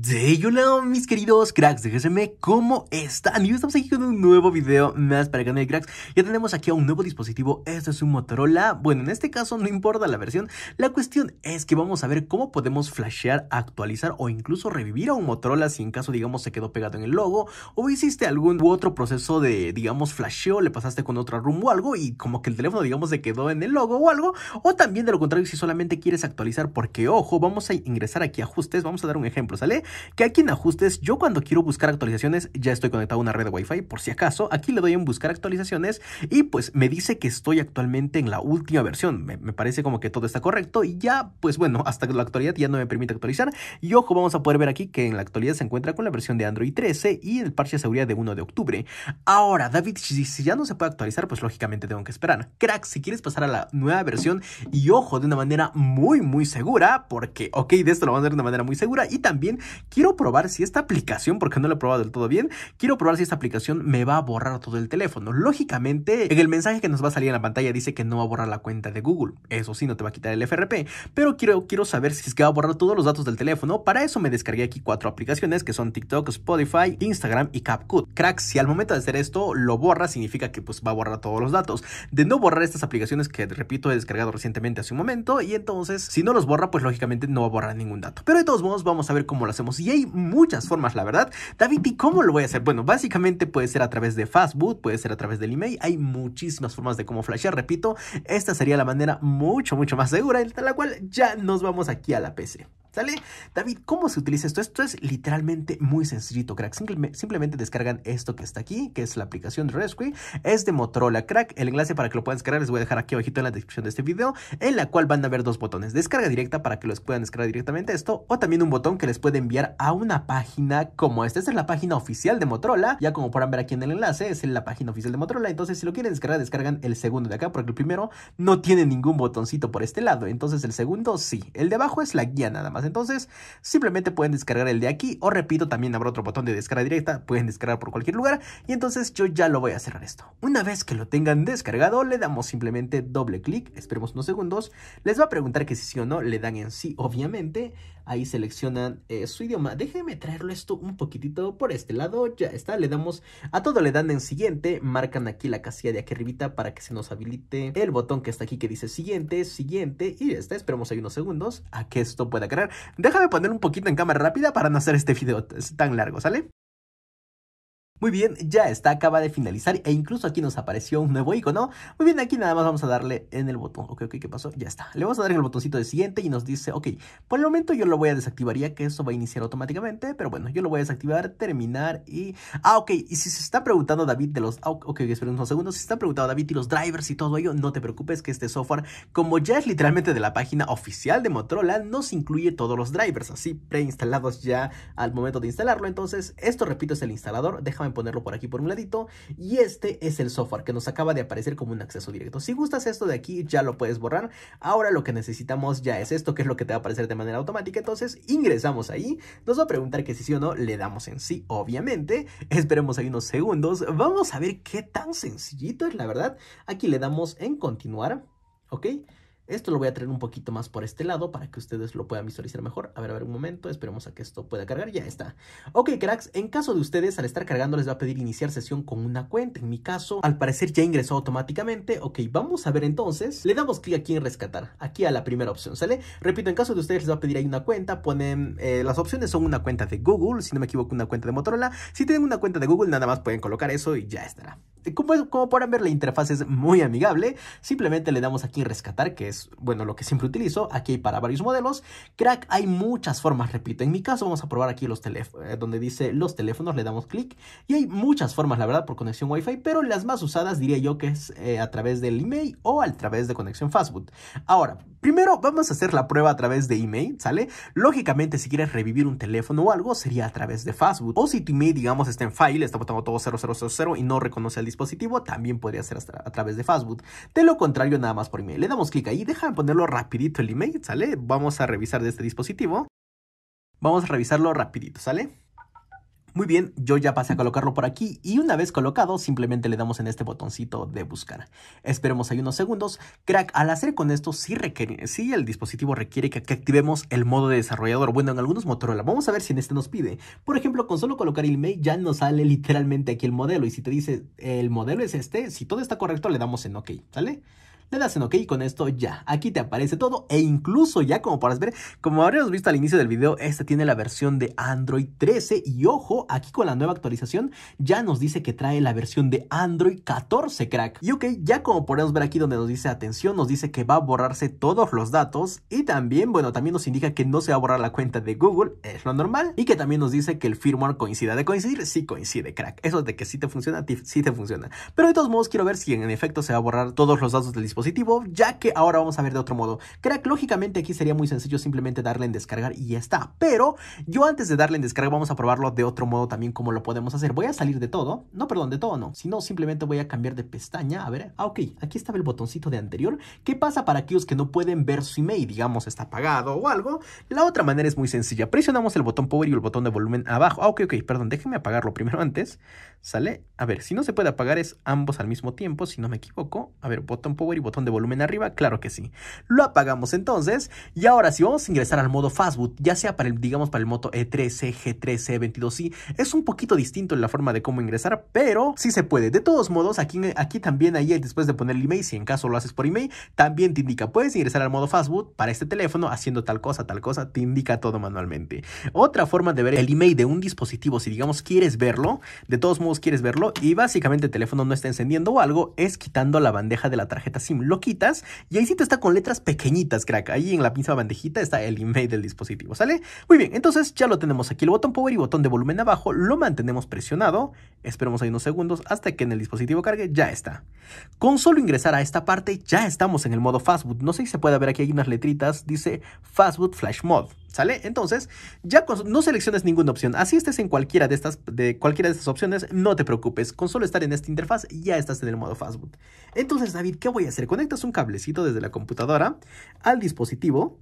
Day, hola mis queridos cracks de ¿cómo están? Y estamos aquí con un nuevo video más para el cracks Ya tenemos aquí a un nuevo dispositivo, este es un Motorola Bueno, en este caso no importa la versión La cuestión es que vamos a ver cómo podemos flashear, actualizar o incluso revivir a un Motorola Si en caso, digamos, se quedó pegado en el logo O hiciste algún u otro proceso de, digamos, flasheo Le pasaste con otra room o algo Y como que el teléfono, digamos, se quedó en el logo o algo O también de lo contrario, si solamente quieres actualizar Porque, ojo, vamos a ingresar aquí a ajustes Vamos a dar un ejemplo, ¿sale? que aquí en ajustes yo cuando quiero buscar actualizaciones ya estoy conectado a una red de Wi-Fi por si acaso. Aquí le doy en buscar actualizaciones y pues me dice que estoy actualmente en la última versión. Me, parece como que todo está correcto y ya pues bueno, hasta la actualidad ya no me permite actualizar. Y ojo, vamos a poder ver aquí que en la actualidad se encuentra con la versión de Android 13 y el parche de seguridad de 1 de octubre. Ahora, David, si, ya no se puede actualizar, pues lógicamente tengo que esperar. Crack, si quieres pasar a la nueva versión y ojo, de una manera muy, muy segura, porque, ok, de esto lo vamos a hacer de una manera muy segura y también Quiero probar si esta aplicación, porque no la he probado del todo bien, quiero probar si esta aplicación me va a borrar todo el teléfono. Lógicamente, en el mensaje que nos va a salir en la pantalla dice que no va a borrar la cuenta de Google. Eso sí, no te va a quitar el FRP, pero quiero, quiero saber si es que va a borrar todos los datos del teléfono. Para eso me descargué aquí cuatro aplicaciones que son TikTok, Spotify, Instagram y CapCut. Cracks, si al momento de hacer esto lo borra, significa que pues va a borrar todos los datos. De no borrar estas aplicaciones que, repito, he descargado recientemente hace un momento y entonces, si no los borra, pues lógicamente no va a borrar ningún dato. Pero de todos modos, vamos a ver cómo lo hacemos y hay muchas formas, la verdad. David, ¿y cómo lo voy a hacer? Bueno, básicamente puede ser a través de Fastboot, puede ser a través del email. Hay muchísimas formas de cómo flashear. Repito, esta sería la manera mucho, mucho más segura, en la cual ya nos vamos aquí a la PC. David, ¿cómo se utiliza esto? Esto es literalmente muy sencillito, crack. simplemente descargan esto que está aquí, que es la aplicación de Rescue. Es de Motorola, crack. El enlace para que lo puedan descargar les voy a dejar aquí abajito en la descripción de este video, en la cual van a ver dos botones. Descarga directa para que los puedan descargar directamente esto, o también un botón que les puede enviar a una página como esta. Esta es la página oficial de Motorola. Ya como podrán ver aquí en el enlace, es la página oficial de Motorola. Entonces, si lo quieren descargar, descargan el segundo de acá, porque el primero no tiene ningún botoncito por este lado. Entonces, el segundo sí. El de abajo es la guía nada más entonces, simplemente pueden descargar el de aquí. O repito, también habrá otro botón de descarga directa. Pueden descargar por cualquier lugar. Y entonces yo ya lo voy a cerrar esto. Una vez que lo tengan descargado, le damos simplemente doble clic. Esperemos unos segundos. Les va a preguntar que si sí o no. Le dan en sí, obviamente. Ahí seleccionan eh, su idioma. Déjenme traerlo esto un poquitito por este lado. Ya está. Le damos a todo. Le dan en siguiente. Marcan aquí la casilla de aquí arribita para que se nos habilite el botón que está aquí que dice siguiente, siguiente. Y ya está. Esperemos ahí unos segundos a que esto pueda crear. Déjame poner un poquito en cámara rápida para no hacer este video tan largo, ¿sale? Muy bien, ya está, acaba de finalizar e incluso aquí nos apareció un nuevo icono. Muy bien, aquí nada más vamos a darle en el botón. Ok, ok, ¿qué pasó? Ya está. Le vamos a dar en el botoncito de siguiente y nos dice, ok, por el momento yo lo voy a desactivar ya que eso va a iniciar automáticamente, pero bueno, yo lo voy a desactivar, terminar y... Ah, ok, y si se está preguntando David de los... Ah, ok, esperen unos segundos. Si se está preguntando David y los drivers y todo ello, no te preocupes que este software, como ya es literalmente de la página oficial de Motorola, nos incluye todos los drivers, así preinstalados ya al momento de instalarlo. Entonces, esto repito es el instalador. Déjame ponerlo por aquí por un ladito. Y este es el software que nos acaba de aparecer como un acceso directo. Si gustas esto de aquí, ya lo puedes borrar. Ahora lo que necesitamos ya es esto, que es lo que te va a aparecer de manera automática. Entonces ingresamos ahí. Nos va a preguntar que si sí o no le damos en sí, obviamente. Esperemos ahí unos segundos. Vamos a ver qué tan sencillito es, la verdad. Aquí le damos en continuar. ¿Ok? Esto lo voy a traer un poquito más por este lado para que ustedes lo puedan visualizar mejor. A ver, a ver un momento, esperemos a que esto pueda cargar. Ya está. Ok, cracks, en caso de ustedes, al estar cargando les va a pedir iniciar sesión con una cuenta. En mi caso, al parecer ya ingresó automáticamente. Ok, vamos a ver entonces. Le damos clic aquí en rescatar, aquí a la primera opción, ¿sale? Repito, en caso de ustedes les va a pedir ahí una cuenta. Ponen, eh, las opciones son una cuenta de Google, si no me equivoco, una cuenta de Motorola. Si tienen una cuenta de Google, nada más pueden colocar eso y ya estará. Este, como, como podrán ver, la interfaz es muy amigable. Simplemente le damos aquí rescatar, que es, bueno, lo que siempre utilizo. Aquí hay para varios modelos. Crack, hay muchas formas, repito. En mi caso, vamos a probar aquí los teléfonos, eh, donde dice los teléfonos, le damos clic. Y hay muchas formas, la verdad, por conexión Wi-Fi, pero las más usadas diría yo que es eh, a través del email o a través de conexión fastboot. Ahora, primero vamos a hacer la prueba a través de email, ¿sale? Lógicamente, si quieres revivir un teléfono o algo, sería a través de fastboot. O si tu email, digamos, está en file, está botando todo 0000 y no reconoce el dispositivo dispositivo, también podría ser a través de Fastboot. De lo contrario, nada más por email. Le damos clic ahí, déjame ponerlo rapidito el email, ¿sale? Vamos a revisar de este dispositivo. Vamos a revisarlo rapidito, ¿sale? Muy bien, yo ya pasé a colocarlo por aquí y una vez colocado simplemente le damos en este botoncito de buscar. Esperemos ahí unos segundos. Crack, al hacer con esto sí, requiere, el dispositivo requiere que, activemos el modo de desarrollador. Bueno, en algunos Motorola, vamos a ver si en este nos pide. Por ejemplo, con solo colocar el mail ya nos sale literalmente aquí el modelo y si te dice el modelo es este, si todo está correcto le damos en OK, ¿sale? le das en OK y con esto ya, aquí te aparece todo e incluso ya como podrás ver, como habríamos visto al inicio del video, esta tiene la versión de Android 13 y ojo, aquí con la nueva actualización ya nos dice que trae la versión de Android 14, crack. Y ok, ya como podemos ver aquí donde nos dice atención, nos dice que va a borrarse todos los datos y también, bueno, también nos indica que no se va a borrar la cuenta de Google, es lo normal, y que también nos dice que el firmware coincida. De coincidir, sí coincide, crack. Eso de que sí te funciona, sí te funciona. Pero de todos modos quiero ver si en efecto se va a borrar todos los datos del dispositivo Positivo, ya que ahora vamos a ver de otro modo. que lógicamente aquí sería muy sencillo simplemente darle en descargar y ya está, pero yo antes de darle en descargar vamos a probarlo de otro modo también como lo podemos hacer. Voy a salir de todo, no, perdón, de todo no, sino simplemente voy a cambiar de pestaña, a ver, ah, ok, aquí estaba el botoncito de anterior. ¿Qué pasa para aquellos que no pueden ver su email, digamos, está apagado o algo? La otra manera es muy sencilla, presionamos el botón power y el botón de volumen abajo. Ah, ok, ok, perdón, déjenme apagarlo primero antes, ¿sale? A ver, si no se puede apagar es ambos al mismo tiempo, si no me equivoco. A ver, botón power y botón de volumen arriba? Claro que sí. Lo apagamos entonces. Y ahora, si vamos a ingresar al modo Fastboot, ya sea para el, digamos, para el Moto E13, G13, 22i, es un poquito distinto en la forma de cómo ingresar, pero sí se puede. De todos modos, aquí, aquí también ahí, después de poner el email, si en caso lo haces por email, también te indica, puedes ingresar al modo Fastboot para este teléfono haciendo tal cosa, tal cosa, te indica todo manualmente. Otra forma de ver el email de un dispositivo, si digamos quieres verlo, de todos modos quieres verlo y básicamente el teléfono no está encendiendo o algo, es quitando la bandeja de la tarjeta SIM lo quitas y ahí sí te está con letras pequeñitas, crack. Ahí en la pinza bandejita está el email del dispositivo, ¿sale? Muy bien, entonces ya lo tenemos aquí, el botón power y botón de volumen abajo, lo mantenemos presionado, esperemos ahí unos segundos hasta que en el dispositivo cargue, ya está. Con solo ingresar a esta parte ya estamos en el modo Fastboot, no sé si se puede ver aquí hay unas letritas, dice Fastboot Flash mod ¿Sale? Entonces, ya no selecciones ninguna opción. Así estés en cualquiera de estas, de cualquiera de estas opciones, no te preocupes. Con solo estar en esta interfaz, ya estás en el modo fastboot. Entonces, David, ¿qué voy a hacer? Conectas un cablecito desde la computadora al dispositivo.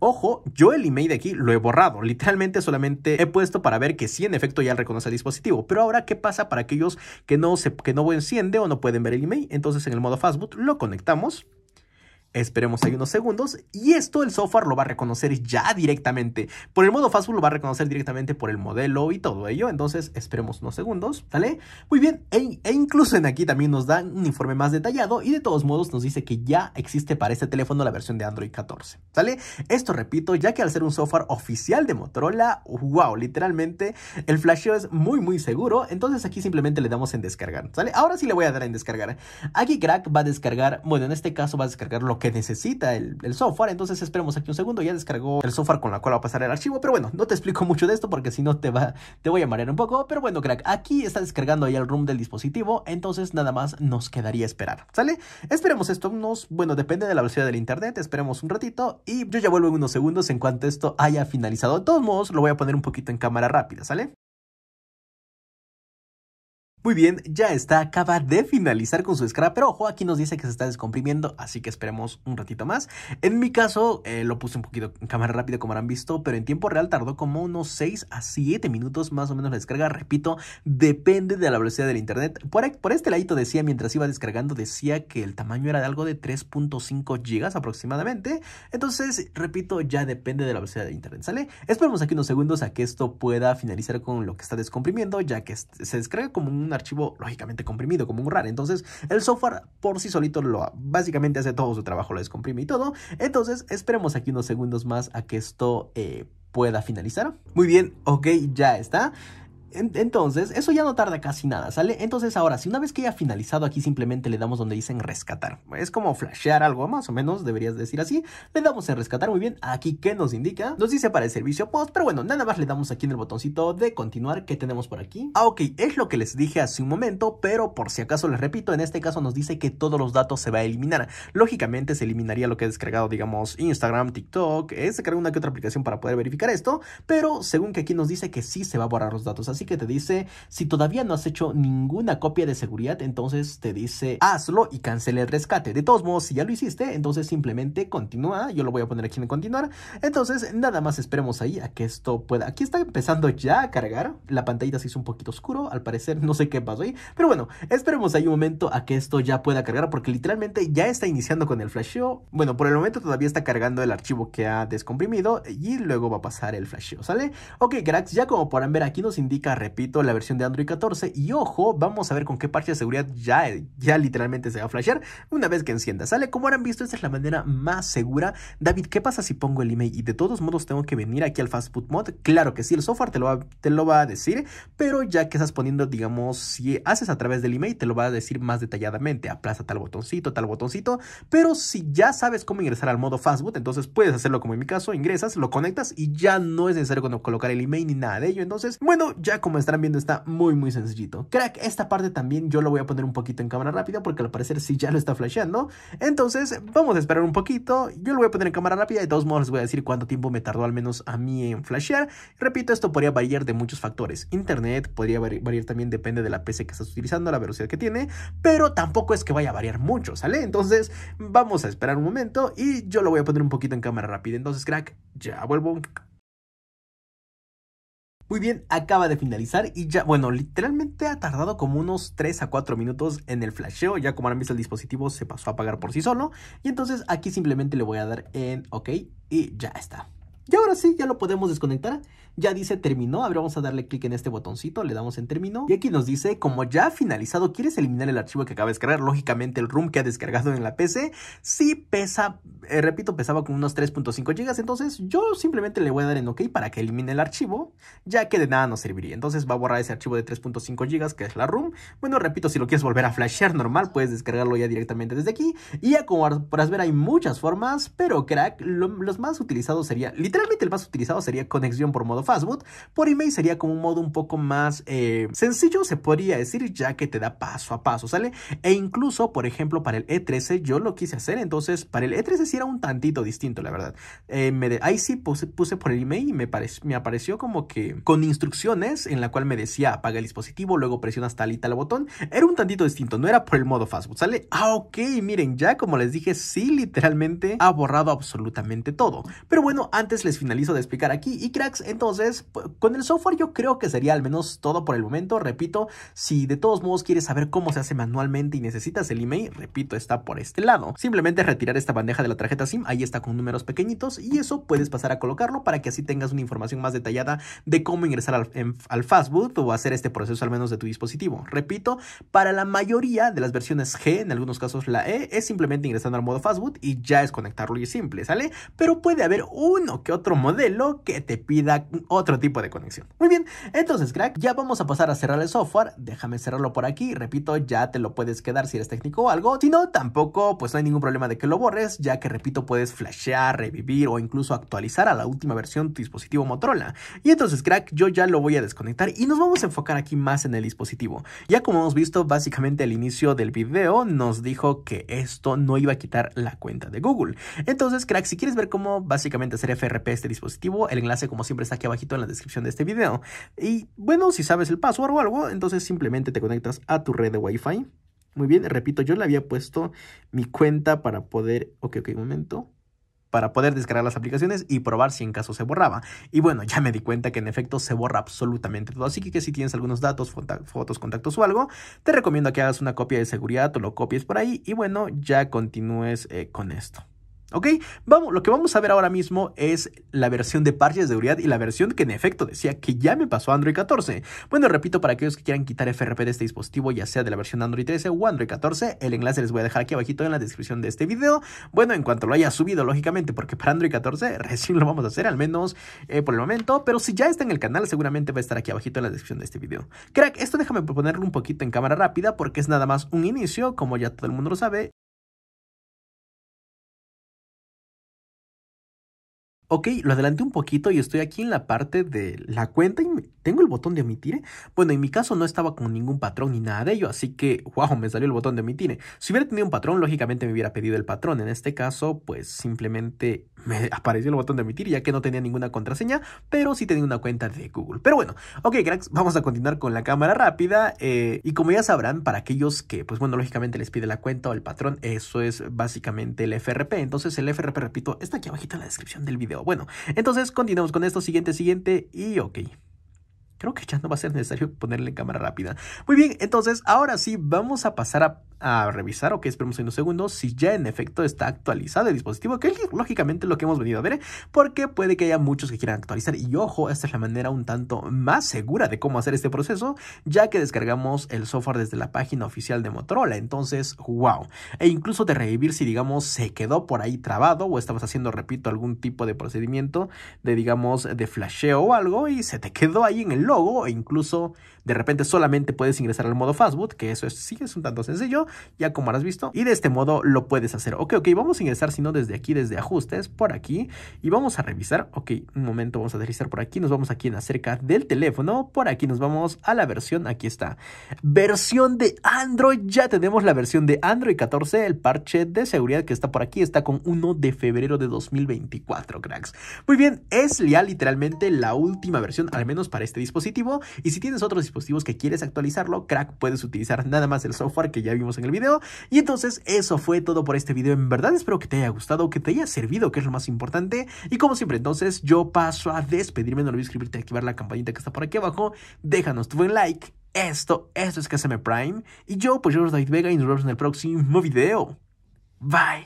Ojo, yo el email de aquí lo he borrado, literalmente solamente he puesto para ver que sí, en efecto, ya reconoce el dispositivo. Pero ahora, ¿qué pasa para aquellos que no, que no enciende o no pueden ver el email? Entonces, en el modo fastboot lo conectamos. Esperemos ahí unos segundos y esto el software lo va a reconocer ya directamente. Por el modo fácil lo va a reconocer directamente por el modelo y todo ello. Entonces esperemos unos segundos, sale Muy bien, e, e incluso en aquí también nos dan un informe más detallado y de todos modos nos dice que ya existe para este teléfono la versión de Android 14, ¿sale? Esto repito, ya que al ser un software oficial de Motorola, wow, literalmente el flasheo es muy muy seguro. Entonces aquí simplemente le damos en descargar, ¿sale? Ahora sí le voy a dar en descargar. Aquí crack va a descargar, bueno en este caso va a descargar lo que necesita el, software. Entonces esperemos aquí un segundo. Ya descargó el software con la cual va a pasar el archivo. Pero bueno, no te explico mucho de esto porque si no te, va, te voy a marear un poco. Pero bueno, crack, aquí está descargando ahí el room del dispositivo. Entonces nada más nos quedaría esperar. ¿Sale? Esperemos esto unos... Bueno, depende de la velocidad del internet. Esperemos un ratito. Y yo ya vuelvo en unos segundos en cuanto esto haya finalizado. De todos modos, lo voy a poner un poquito en cámara rápida. ¿Sale? Muy bien, ya está, acaba de finalizar con su descarga, pero ojo, aquí nos dice que se está descomprimiendo, así que esperemos un ratito más. En mi caso, eh, lo puse un poquito en cámara rápida como habrán visto, pero en tiempo real tardó como unos 6 a 7 minutos más o menos la descarga. Repito, depende de la velocidad del internet. Por, por este ladito decía, mientras iba descargando, decía que el tamaño era de algo de 3.5 gigas aproximadamente. Entonces, repito, ya depende de la velocidad del internet, ¿sale? Esperemos aquí unos segundos a que esto pueda finalizar con lo que está descomprimiendo, ya que se descarga como un un archivo lógicamente comprimido, como un RAR. Entonces, el software por sí solito lo básicamente hace todo su trabajo, lo descomprime y todo. Entonces, esperemos aquí unos segundos más a que esto eh, pueda finalizar. Muy bien, ok, ya está entonces, eso ya no tarda casi nada, ¿sale? Entonces ahora, si una vez que haya finalizado aquí simplemente le damos donde dicen rescatar. Es como flashear algo, más o menos, deberías decir así. Le damos en rescatar, muy bien. Aquí, ¿qué nos indica? Nos dice para el servicio post, pero bueno, nada más le damos aquí en el botoncito de continuar que tenemos por aquí. Ah, ok, es lo que les dije hace un momento, pero por si acaso les repito, en este caso nos dice que todos los datos se va a eliminar. Lógicamente se eliminaría lo que he descargado, digamos, Instagram, TikTok, eh, se carga una que otra aplicación para poder verificar esto, pero según que aquí nos dice que sí se va a borrar los datos, así que te dice, si todavía no has hecho ninguna copia de seguridad, entonces te dice, hazlo y cancele el rescate. De todos modos, si ya lo hiciste, entonces simplemente continúa. Yo lo voy a poner aquí en continuar. Entonces, nada más esperemos ahí a que esto pueda. Aquí está empezando ya a cargar. La pantallita se hizo un poquito oscuro, al parecer, no sé qué pasó ahí. Pero bueno, esperemos ahí un momento a que esto ya pueda cargar, porque literalmente ya está iniciando con el flasheo. Bueno, por el momento todavía está cargando el archivo que ha descomprimido y luego va a pasar el flasheo, ¿sale? Ok, cracks, ya como podrán ver aquí nos indica repito, la versión de Android 14. Y ojo, vamos a ver con qué parche de seguridad ya, ya literalmente se va a flashear una vez que encienda. ¿Sale? Como habrán visto, esta es la manera más segura. David, ¿qué pasa si pongo el email y de todos modos tengo que venir aquí al Fastboot Mod? Claro que sí, el software te lo, va, te lo va a decir, pero ya que estás poniendo, digamos, si haces a través del email, te lo va a decir más detalladamente. Aplaza tal botoncito, tal botoncito, pero si ya sabes cómo ingresar al modo Fastboot, entonces puedes hacerlo como en mi caso, ingresas, lo conectas y ya no es necesario colocar el email ni nada de ello. Entonces, bueno, ya como estarán viendo, está muy, muy sencillito. Crack, esta parte también yo lo voy a poner un poquito en cámara rápida porque al parecer sí ya lo está flasheando. Entonces, vamos a esperar un poquito. Yo lo voy a poner en cámara rápida. De todos modos, les voy a decir cuánto tiempo me tardó al menos a mí en flashear. Repito, esto podría variar de muchos factores. Internet podría variar también, depende de la PC que estás utilizando, la velocidad que tiene. Pero tampoco es que vaya a variar mucho, ¿sale? Entonces, vamos a esperar un momento y yo lo voy a poner un poquito en cámara rápida. Entonces, crack, ya vuelvo. Muy bien, acaba de finalizar y ya, bueno, literalmente ha tardado como unos 3 a 4 minutos en el flasheo. Ya como han visto el dispositivo se pasó a apagar por sí solo. Y entonces aquí simplemente le voy a dar en OK y ya está. Y ahora sí, ya lo podemos desconectar. Ya dice terminó. A ver, vamos a darle clic en este botoncito. Le damos en terminó. Y aquí nos dice, como ya ha finalizado, ¿quieres eliminar el archivo que acaba de descargar? Lógicamente el room que ha descargado en la PC. Sí pesa, eh, repito, pesaba con unos 3.5 GB. Entonces yo simplemente le voy a dar en OK para que elimine el archivo, ya que de nada nos serviría. Entonces va a borrar ese archivo de 3.5 GB que es la room. Bueno, repito, si lo quieres volver a flashear normal, puedes descargarlo ya directamente desde aquí. Y ya como podrás ver, hay muchas formas, pero crack, los más utilizados sería literalmente Literalmente el más utilizado sería conexión por modo fastboot, por email sería como un modo un poco más eh, sencillo, se podría decir, ya que te da paso a paso, ¿sale? E incluso, por ejemplo, para el E13 yo lo quise hacer, entonces para el E13 sí era un tantito distinto, la verdad. Eh, me ahí sí puse, por el email y me, me apareció como que con instrucciones en la cual me decía apaga el dispositivo, luego presionas tal y tal botón. Era un tantito distinto, no era por el modo fastboot, ¿sale? Ah, ok, miren, ya como les dije, sí literalmente ha borrado absolutamente todo. Pero bueno, antes les finalizo de explicar aquí. Y cracks, entonces, con el software yo creo que sería al menos todo por el momento. Repito, si de todos modos quieres saber cómo se hace manualmente y necesitas el email, repito, está por este lado. Simplemente retirar esta bandeja de la tarjeta SIM, ahí está con números pequeñitos y eso puedes pasar a colocarlo para que así tengas una información más detallada de cómo ingresar al, al fastboot o hacer este proceso al menos de tu dispositivo. Repito, para la mayoría de las versiones G, en algunos casos la E, es simplemente ingresando al modo fastboot y ya es conectarlo y simple, ¿sale? Pero puede haber uno otro modelo que te pida otro tipo de conexión. Muy bien, entonces crack, ya vamos a pasar a cerrar el software, déjame cerrarlo por aquí, repito, ya te lo puedes quedar si eres técnico o algo, si no, tampoco, pues no hay ningún problema de que lo borres, ya que repito, puedes flashear, revivir o incluso actualizar a la última versión tu dispositivo Motorola. Y entonces crack, yo ya lo voy a desconectar y nos vamos a enfocar aquí más en el dispositivo. Ya como hemos visto, básicamente al inicio del video nos dijo que esto no iba a quitar la cuenta de Google. Entonces crack, si quieres ver cómo básicamente hacer FR este dispositivo. El enlace como siempre está aquí abajito en la descripción de este video. Y bueno, si sabes el password o algo, entonces simplemente te conectas a tu red de Wi-Fi. Muy bien, repito, yo le había puesto mi cuenta para poder... Ok, ok, momento para poder descargar las aplicaciones y probar si en caso se borraba. Y bueno, ya me di cuenta que en efecto se borra absolutamente todo, así que, que si tienes algunos datos, fotos, contactos o algo, te recomiendo que hagas una copia de seguridad o lo copies por ahí y bueno, ya continúes eh, con esto. ¿Ok? Vamos, lo que vamos a ver ahora mismo es la versión de parches de seguridad y la versión que en efecto decía que ya me pasó Android 14. Bueno, repito, para aquellos que quieran quitar FRP de este dispositivo, ya sea de la versión Android 13 o Android 14, el enlace les voy a dejar aquí abajito en la descripción de este video. Bueno, en cuanto lo haya subido, lógicamente, porque para Android 14 recién lo vamos a hacer, al menos eh, por el momento, pero si ya está en el canal, seguramente va a estar aquí abajito en la descripción de este video. Crack, esto déjame ponerlo un poquito en cámara rápida porque es nada más un inicio, como ya todo el mundo lo sabe. Ok, lo adelanté un poquito y estoy aquí en la parte de la cuenta y tengo el botón de omitir. ¿eh? Bueno, en mi caso no estaba con ningún patrón ni nada de ello, así que, wow, me salió el botón de omitir. ¿eh? Si hubiera tenido un patrón, lógicamente me hubiera pedido el patrón. En este caso, pues simplemente me apareció el botón de omitir ya que no tenía ninguna contraseña, pero sí tenía una cuenta de Google. Pero bueno, ok, cracks, vamos a continuar con la cámara rápida. Eh, y como ya sabrán, para aquellos que, pues bueno, lógicamente les pide la cuenta o el patrón, eso es básicamente el FRP. Entonces el FRP, repito, está aquí abajito en la descripción del video. Bueno, entonces continuamos con esto. Siguiente, siguiente y ok. Creo que ya no va a ser necesario ponerle en cámara rápida. Muy bien, entonces ahora sí vamos a pasar a a revisar, ok, esperemos unos segundos, si ya en efecto está actualizado el dispositivo, que es lógicamente lo que hemos venido a ver, porque puede que haya muchos que quieran actualizar y ojo, esta es la manera un tanto más segura de cómo hacer este proceso, ya que descargamos el software desde la página oficial de Motorola, entonces, wow, e incluso de revivir si digamos se quedó por ahí trabado o estabas haciendo, repito, algún tipo de procedimiento de digamos de flasheo o algo y se te quedó ahí en el logo e incluso de repente solamente puedes ingresar al modo fastboot, que eso sí es un tanto sencillo, ya como habrás visto. Y de este modo lo puedes hacer. Ok, ok, vamos a ingresar, si no, desde aquí, desde ajustes, por aquí. Y vamos a revisar. Ok, un momento, vamos a deslizar por aquí. Nos vamos aquí en acerca del teléfono. Por aquí nos vamos a la versión, aquí está. Versión de Android, ya tenemos la versión de Android 14, el parche de seguridad que está por aquí, está con 1 de febrero de 2024, cracks. Muy bien, es ya literalmente la última versión, al menos para este dispositivo. Y si tienes otros dispositivos que quieres actualizarlo, crack, puedes utilizar nada más el software que ya vimos en el video. Y entonces eso fue todo por este video. En verdad espero que te haya gustado, que te haya servido, que es lo más importante. Y como siempre entonces yo paso a despedirme. No olvides suscribirte y activar la campanita que está por aquí abajo. Déjanos tu buen like. Esto, esto es KSM Prime. Y yo, pues yo soy David Vega y nos vemos en el próximo video. Bye.